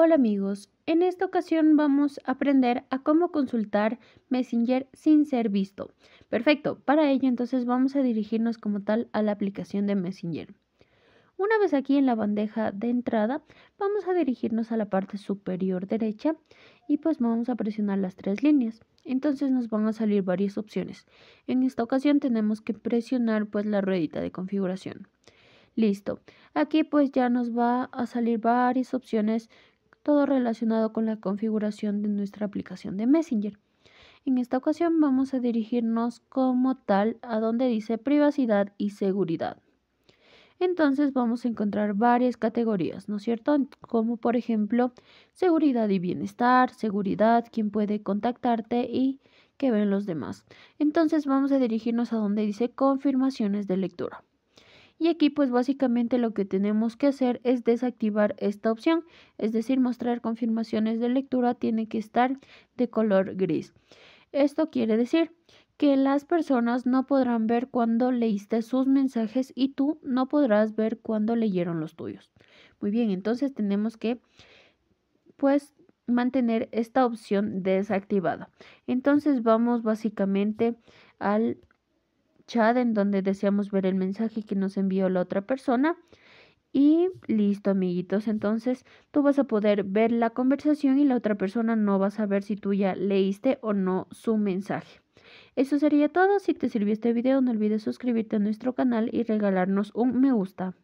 Hola amigos, en esta ocasión vamos a aprender a cómo consultar Messenger sin ser visto. Perfecto, para ello entonces vamos a dirigirnos como tal a la aplicación de Messenger. Una vez aquí en la bandeja de entrada, vamos a dirigirnos a la parte superior derecha y pues vamos a presionar las tres líneas. Entonces nos van a salir varias opciones. En esta ocasión tenemos que presionar pues la ruedita de configuración. Listo. Aquí pues ya nos va a salir varias opciones todo relacionado con la configuración de nuestra aplicación de Messenger. En esta ocasión vamos a dirigirnos como tal a donde dice privacidad y seguridad. Entonces vamos a encontrar varias categorías, ¿no es cierto? Como por ejemplo seguridad y bienestar, seguridad, quién puede contactarte y qué ven los demás. Entonces vamos a dirigirnos a donde dice confirmaciones de lectura y aquí pues básicamente lo que tenemos que hacer es desactivar esta opción, es decir, mostrar confirmaciones de lectura tiene que estar de color gris. Esto quiere decir que las personas no podrán ver cuando leíste sus mensajes y tú no podrás ver cuando leyeron los tuyos. Muy bien, entonces tenemos que pues mantener esta opción desactivada. Entonces vamos básicamente al chat en donde deseamos ver el mensaje que nos envió la otra persona. Y listo, amiguitos. Entonces tú vas a poder ver la conversación y la otra persona no va a saber si tú ya leíste o no su mensaje. Eso sería todo. Si te sirvió este video, no olvides suscribirte a nuestro canal y regalarnos un me gusta.